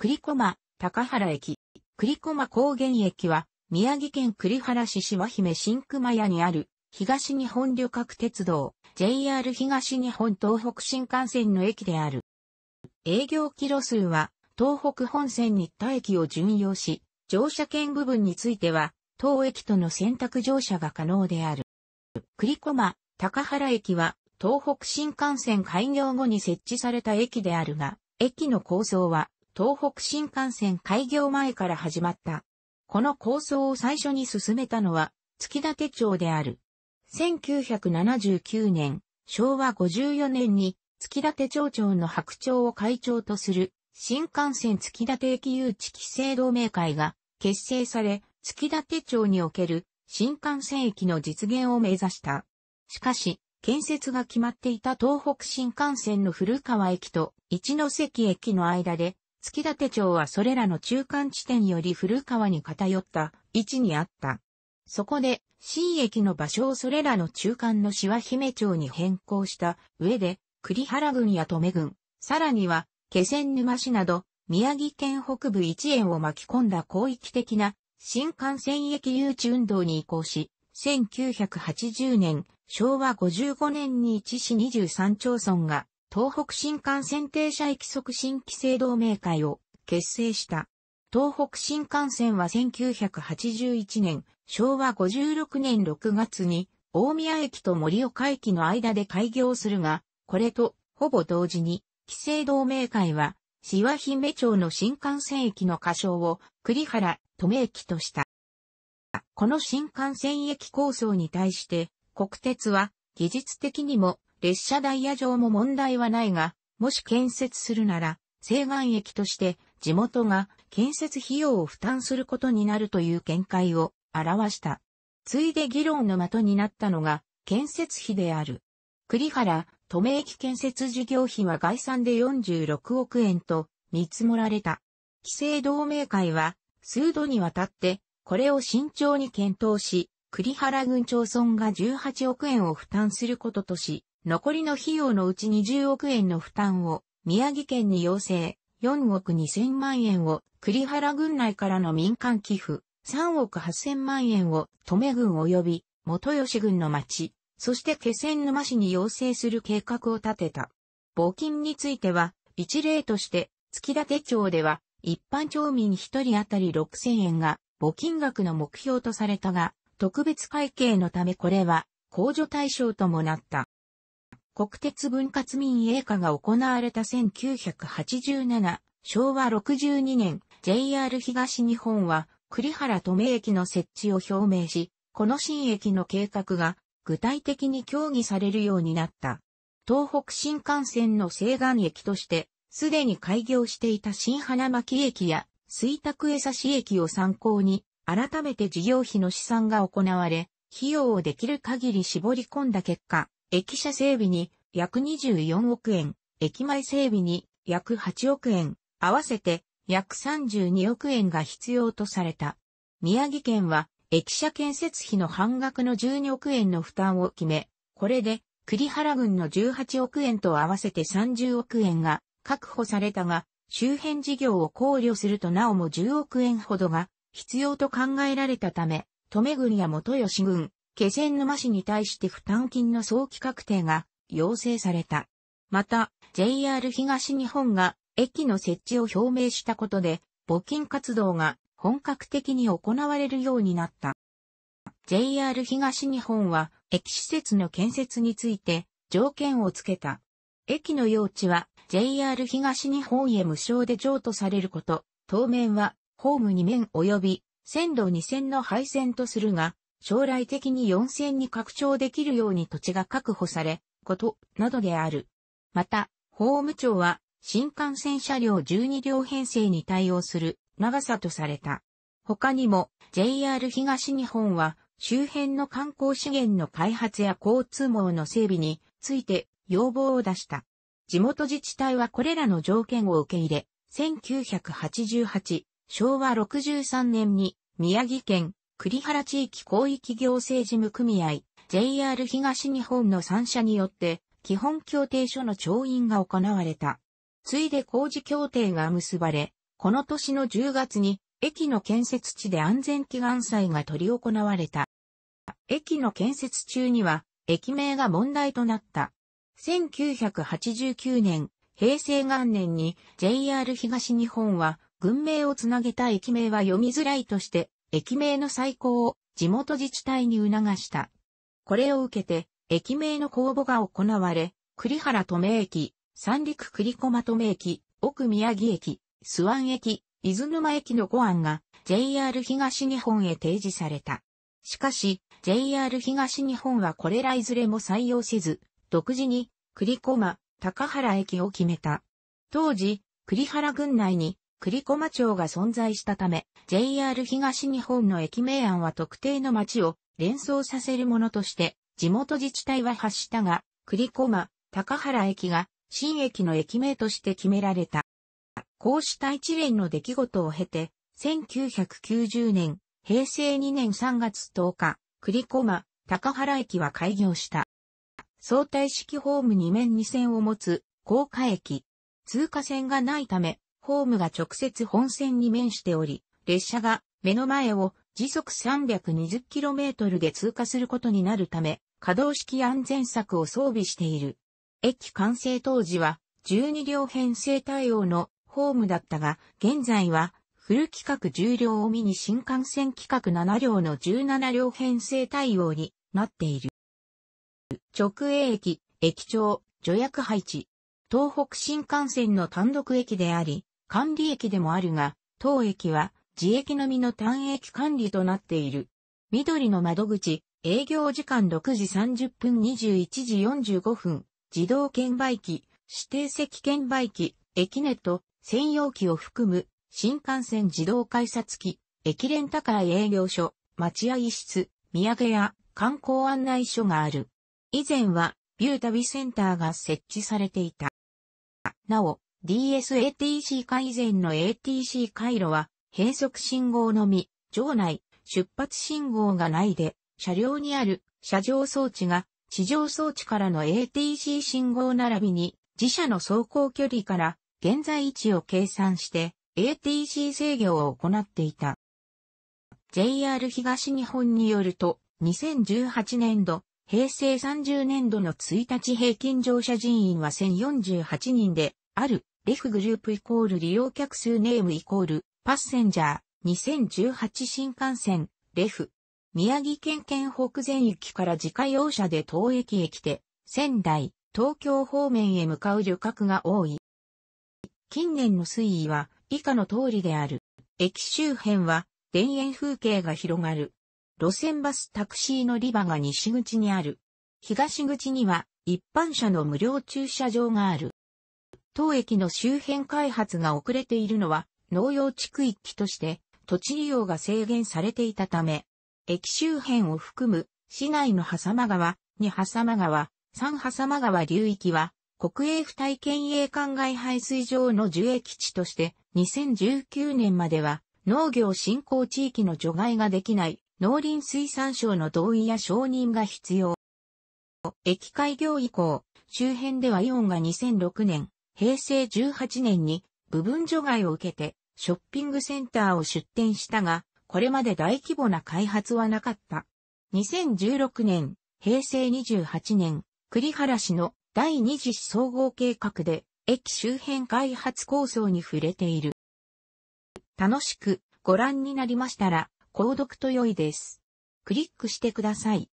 栗駒、高原駅。栗駒高原駅は、宮城県栗原市島姫新熊谷にある、東日本旅客鉄道、JR 東日本東北新幹線の駅である。営業キロ数は、東北本線新田駅を順用し、乗車券部分については、当駅との選択乗車が可能である。栗駒、高原駅は、東北新幹線開業後に設置された駅であるが、駅の構造は、東北新幹線開業前から始まった。この構想を最初に進めたのは、月立町である。1979年、昭和54年に、月立町長の白鳥を会長とする、新幹線月立駅誘致規制同盟会が結成され、月立町における新幹線駅の実現を目指した。しかし、建設が決まっていた東北新幹線の古川駅と一ノ関駅の間で月立町はそれらの中間地点より古川に偏った位置にあった。そこで、新駅の場所をそれらの中間の芝姫町に変更した上で、栗原郡や留郡、さらには、気仙沼市など、宮城県北部一円を巻き込んだ広域的な新幹線駅誘致運動に移行し、1980年、昭和55年に一市23町村が東北新幹線停車駅促進規制同盟会を結成した。東北新幹線は1981年、昭和56年6月に、大宮駅と森岡駅の間で開業するが、これとほぼ同時に、規制同盟会は、志姫町の新幹線駅の仮称を栗原め駅とした。この新幹線駅構想に対して、国鉄は技術的にも列車ダイヤ上も問題はないが、もし建設するなら、西岸駅として地元が建設費用を負担することになるという見解を表した。ついで議論の的になったのが建設費である。栗原、都め駅建設事業費は概算で46億円と見積もられた。規制同盟会は数度にわたってこれを慎重に検討し、栗原郡町村が18億円を負担することとし、残りの費用のうち20億円の負担を宮城県に要請、4億2000万円を栗原郡内からの民間寄付、3億8000万円を止め郡及び元吉郡の町、そして気仙沼市に要請する計画を立てた。募金については、一例として、月立町では、一般町民一人当たり6000円が募金額の目標とされたが、特別会計のためこれは控除対象ともなった。国鉄分割民営化が行われた1987、昭和62年、JR 東日本は栗原留駅の設置を表明し、この新駅の計画が具体的に協議されるようになった。東北新幹線の西岸駅として、すでに開業していた新花巻駅や水卓江差駅を参考に、改めて事業費の試算が行われ、費用をできる限り絞り込んだ結果、駅舎整備に約24億円、駅前整備に約8億円、合わせて約32億円が必要とされた。宮城県は駅舎建設費の半額の12億円の負担を決め、これで栗原郡の18億円と合わせて30億円が確保されたが、周辺事業を考慮するとなおも10億円ほどが必要と考えられたため、留郡や元吉郡、気仙沼市に対して負担金の早期確定が要請された。また、JR 東日本が駅の設置を表明したことで、募金活動が本格的に行われるようになった。JR 東日本は駅施設の建設について条件をつけた。駅の用地は JR 東日本へ無償で譲渡されること、当面はホーム2面及び線路2線の廃線とするが、将来的に4線に拡張できるように土地が確保され、こと、などである。また、法務庁は、新幹線車両12両編成に対応する長さとされた。他にも JR 東日本は周辺の観光資源の開発や交通網の整備について要望を出した。地元自治体はこれらの条件を受け入れ、1988、昭和63年に宮城県栗原地域広域行政事務組合、JR 東日本の3社によって、基本協定書の調印が行われた。ついで工事協定が結ばれ、この年の10月に、駅の建設地で安全祈願祭が取り行われた。駅の建設中には、駅名が問題となった。1989年、平成元年に JR 東日本は、群名をつなげた駅名は読みづらいとして、駅名の再考を地元自治体に促した。これを受けて、駅名の公募が行われ、栗原留駅、三陸栗駒留駅、奥宮城駅、諏訪駅、伊豆沼駅の5案が JR 東日本へ提示された。しかし、JR 東日本はこれらいずれも採用せず、独自に栗駒、高原駅を決めた。当時、栗原郡内に栗駒町が存在したため、JR 東日本の駅名案は特定の町を連想させるものとして、地元自治体は発したが、栗駒、高原駅が新駅の駅名として決められた。こうした一連の出来事を経て、1990年、平成2年3月10日、栗駒、高原駅は開業した。相対式ホーム2面2線を持つ、高架駅。通過線がないため、ホームが直接本線に面しており、列車が目の前を時速 320km で通過することになるため、可動式安全策を装備している。駅完成当時は12両編成対応のホームだったが、現在はフル規格10両を見に新幹線規格7両の17両編成対応になっている。直営駅、駅長、助役配置。東北新幹線の単独駅であり、管理駅でもあるが、当駅は自駅のみの単駅管理となっている。緑の窓口、営業時間6時30分21時45分、自動券売機、指定席券売機、駅ネット、専用機を含む、新幹線自動改札機、駅レンタカー営業所、待合室、土産屋、観光案内所がある。以前は、ビュー旅センターが設置されていた。なお、DSATC 改善の ATC 回路は、変速信号のみ、場内、出発信号がないで、車両にある車上装置が地上装置からの ATC 信号並びに自社の走行距離から現在位置を計算して ATC 制御を行っていた。JR 東日本によると2018年度、平成30年度の1日平均乗車人員は1048人であるレフグループイコール利用客数ネームイコールパッセンジャー2018新幹線レフ宮城県県北全域から自家用車で当駅へ来て仙台東京方面へ向かう旅客が多い近年の推移は以下の通りである駅周辺は田園風景が広がる路線バスタクシー乗り場が西口にある東口には一般車の無料駐車場がある当駅の周辺開発が遅れているのは、農用地区域として、土地利用が制限されていたため、駅周辺を含む、市内の狭間川、二狭間川、三狭間川流域は、国営不体県営灌外排水場の受益地として、2019年までは、農業振興地域の除外ができない、農林水産省の同意や承認が必要。駅開業以降、周辺ではイオンが2006年、平成18年に部分除外を受けてショッピングセンターを出店したが、これまで大規模な開発はなかった。2016年、平成28年、栗原市の第二次総合計画で駅周辺開発構想に触れている。楽しくご覧になりましたら、購読と良いです。クリックしてください。